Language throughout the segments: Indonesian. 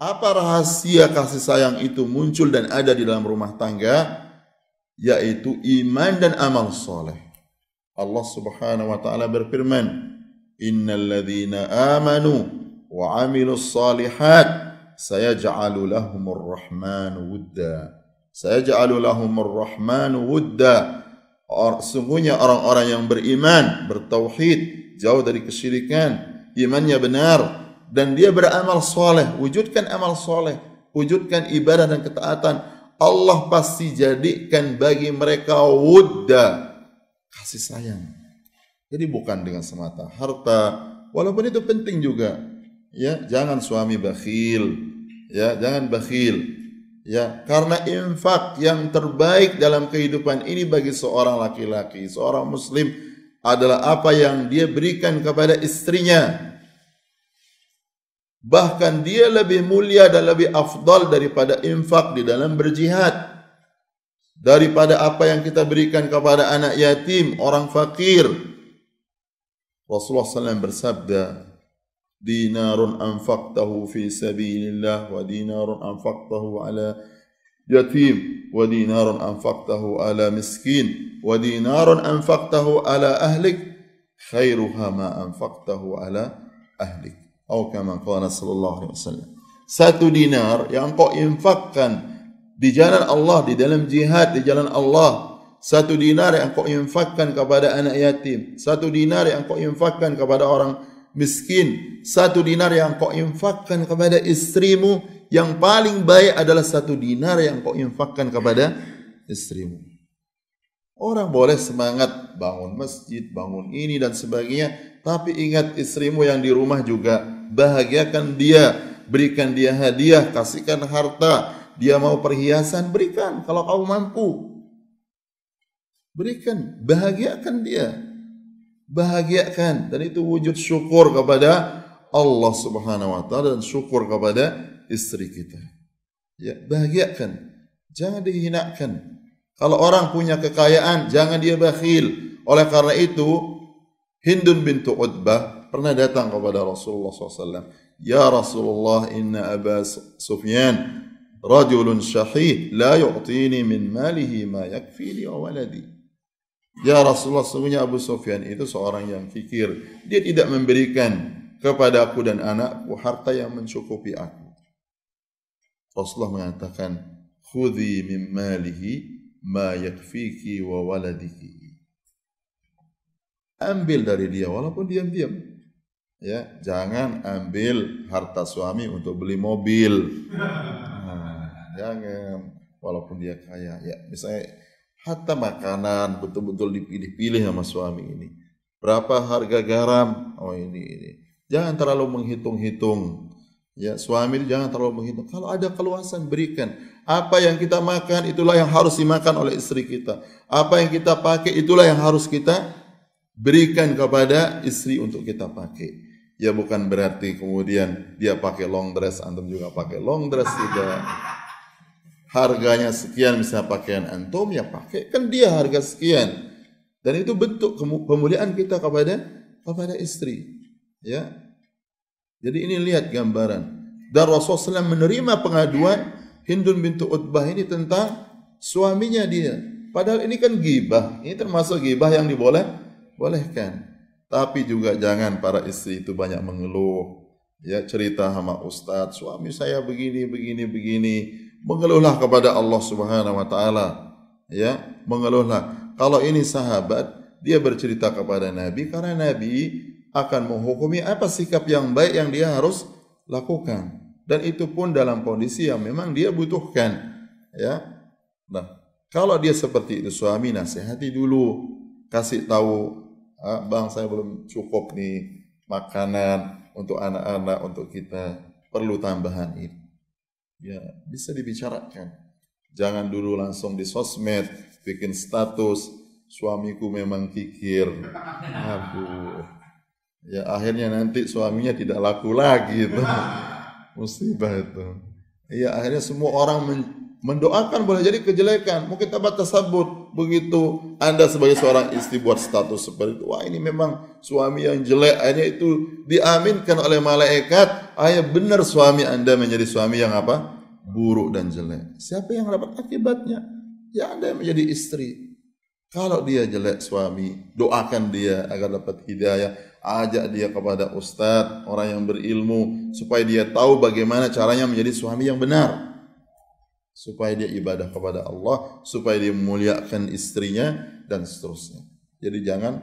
apa rahasia kasih sayang itu muncul dan ada di dalam rumah tangga yaitu iman dan amal soleh. Allah Subhanahu wa taala berfirman, "Innal ladzina amanu wa amilu salihat sayaj'alu lahumur rahmanu wudda." Sayaj'alu lahumur rahmanu wudda. Or, sungguhnya orang-orang yang beriman, bertauhid, jauh dari kesyirikan, imannya benar, dan dia beramal soleh, wujudkan amal soleh, wujudkan ibadah dan ketaatan. Allah pasti jadikan bagi mereka wudda, kasih sayang. Jadi bukan dengan semata harta, walaupun itu penting juga. Ya, jangan suami bakhil. Ya, jangan bakhil. Ya, karena infak yang terbaik dalam kehidupan ini bagi seorang laki-laki, seorang muslim adalah apa yang dia berikan kepada istrinya Bahkan dia lebih mulia dan lebih afdal daripada infak di dalam berjihad. Daripada apa yang kita berikan kepada anak yatim, orang fakir. Rasulullah SAW bersabda, Dinarun anfaqtahu fi sabilillah wa dinarun anfaqtahu ala yatim wa dinarun anfaqtahu ala miskin wa dinarun anfaqtahu ala ahlik khairuha ma anfaqtahu ala ahlik Atau kama kala sallallahu alaihi wasallam. Satu dinar yang engkau infakkan di jalan Allah, di dalam jihad, di jalan Allah. Satu dinar yang engkau infakkan kepada anak yatim. Satu dinar yang engkau infakkan kepada orang miskin. Satu dinar yang engkau infakkan kepada istrimu. Yang paling baik adalah satu dinar yang engkau infakkan kepada istrimu. Orang boleh semangat bangun masjid, bangun ini dan sebagainya, tapi ingat istrimu yang di rumah juga bahagiakan dia, berikan dia hadiah, kasihkan harta, dia mau perhiasan berikan kalau kamu mampu. Berikan, bahagiakan dia. Bahagiakan dan itu wujud syukur kepada Allah Subhanahu wa taala dan syukur kepada istri kita. Ya, bahagiakan. Jangan dihinakan. Kalau orang punya kekayaan, jangan dia bakhil. Oleh karena itu, Hindun bintu Utbah pernah datang kepada Rasulullah SAW. Ya Rasulullah, inna Aba Sufyan, rajulun syahih, la yu'tini min malihi ma yakfili wa waladi. Ya Rasulullah, sungguhnya Abu Sufyan itu seorang yang fikir Dia tidak memberikan kepada aku dan anakku harta yang mencukupi aku. Rasulullah mengatakan, khudhi min malihi ma yakfiki wa waladiki. Ambil dari dia walaupun diam-diam. Ya, jangan ambil harta suami untuk beli mobil. Nah, jangan walaupun dia kaya. Ya, misalnya hatta makanan betul-betul dipilih-pilih sama suami ini. Berapa harga garam? Oh ini ini. Jangan terlalu menghitung-hitung Ya, suami jangan terlalu menghitung. Kalau ada keluasan berikan. Apa yang kita makan itulah yang harus dimakan oleh istri kita. Apa yang kita pakai itulah yang harus kita berikan kepada istri untuk kita pakai. Ya bukan berarti kemudian dia pakai long dress, antum juga pakai long dress tidak. Harganya sekian misalnya pakaian antum ya pakai kan dia harga sekian. Dan itu bentuk kemuliaan kita kepada kepada istri. Ya, jadi ini lihat gambaran. Dan Rasulullah SAW menerima pengaduan Hindun bintu Utbah ini tentang suaminya dia. Padahal ini kan gibah. Ini termasuk gibah yang diboleh bolehkan. Tapi juga jangan para istri itu banyak mengeluh. Ya cerita sama ustadz, suami saya begini, begini, begini. Mengeluhlah kepada Allah Subhanahu wa taala. Ya, mengeluhlah. Kalau ini sahabat, dia bercerita kepada Nabi karena Nabi akan menghukumi apa sikap yang baik yang dia harus lakukan dan itu pun dalam kondisi yang memang dia butuhkan ya nah kalau dia seperti itu suami nasihati dulu kasih tahu ah, bang saya belum cukup nih makanan untuk anak-anak untuk kita perlu tambahan ini ya bisa dibicarakan jangan dulu langsung di sosmed bikin status suamiku memang kikir aduh ya akhirnya nanti suaminya tidak laku lagi itu musibah itu ya akhirnya semua orang men mendoakan boleh jadi kejelekan mungkin tambah tersebut begitu anda sebagai seorang istri buat status seperti itu wah ini memang suami yang jelek akhirnya itu diaminkan oleh malaikat Ayah benar suami anda menjadi suami yang apa buruk dan jelek siapa yang dapat akibatnya ya anda yang menjadi istri kalau dia jelek suami doakan dia agar dapat hidayah ajak dia kepada ustadz, orang yang berilmu, supaya dia tahu bagaimana caranya menjadi suami yang benar. Supaya dia ibadah kepada Allah, supaya dia memuliakan istrinya, dan seterusnya. Jadi jangan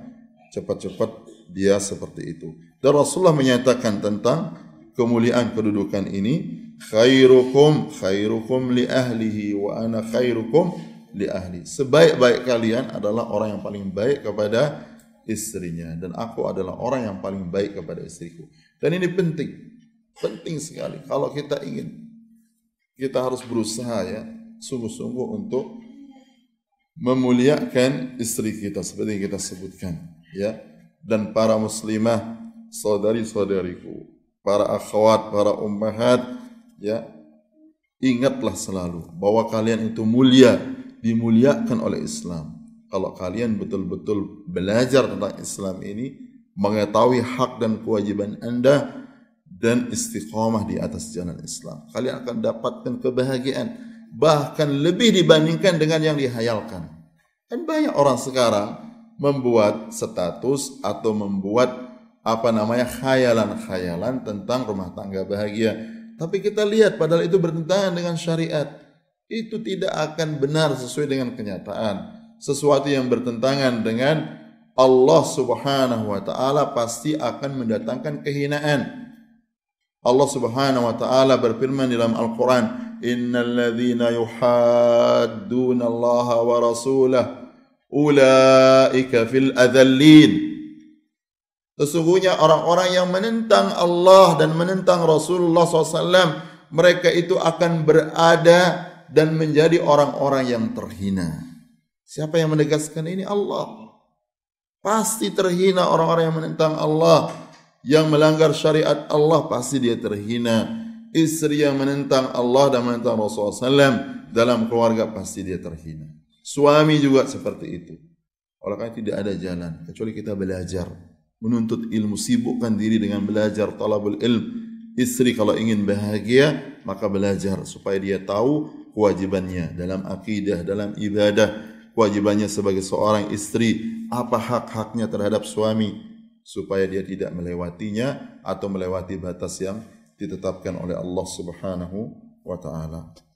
cepat-cepat dia seperti itu. Dan Rasulullah menyatakan tentang kemuliaan kedudukan ini, khairukum khairukum li ahlihi wa ana khairukum li ahli. Sebaik-baik kalian adalah orang yang paling baik kepada istrinya dan aku adalah orang yang paling baik kepada istriku. Dan ini penting, penting sekali. Kalau kita ingin, kita harus berusaha ya, sungguh-sungguh untuk memuliakan istri kita seperti yang kita sebutkan ya dan para muslimah saudari-saudariku para akhwat para ummahat ya ingatlah selalu bahwa kalian itu mulia dimuliakan oleh Islam kalau kalian betul-betul belajar tentang Islam ini, mengetahui hak dan kewajiban Anda dan istiqomah di atas jalan Islam, kalian akan dapatkan kebahagiaan bahkan lebih dibandingkan dengan yang dihayalkan. Kan banyak orang sekarang membuat status atau membuat apa namanya khayalan-khayalan tentang rumah tangga bahagia. Tapi kita lihat padahal itu bertentangan dengan syariat. Itu tidak akan benar sesuai dengan kenyataan sesuatu yang bertentangan dengan Allah Subhanahu wa taala pasti akan mendatangkan kehinaan. Allah Subhanahu wa taala berfirman dalam Al-Qur'an, "Innal ladzina yuhadduna Allah wa rasulah ulaika fil adzallin." Sesungguhnya orang-orang yang menentang Allah dan menentang Rasulullah SAW, mereka itu akan berada dan menjadi orang-orang yang terhina. Siapa yang menegaskan ini? Allah. Pasti terhina orang-orang yang menentang Allah. Yang melanggar syariat Allah pasti dia terhina. Istri yang menentang Allah dan menentang Rasulullah SAW dalam keluarga pasti dia terhina. Suami juga seperti itu. Oleh karena tidak ada jalan. Kecuali kita belajar. Menuntut ilmu. Sibukkan diri dengan belajar. Talabul ilm. Istri kalau ingin bahagia, maka belajar. Supaya dia tahu kewajibannya dalam akidah, dalam ibadah, kewajibannya sebagai seorang istri, apa hak-haknya terhadap suami supaya dia tidak melewatinya atau melewati batas yang ditetapkan oleh Allah Subhanahu wa taala.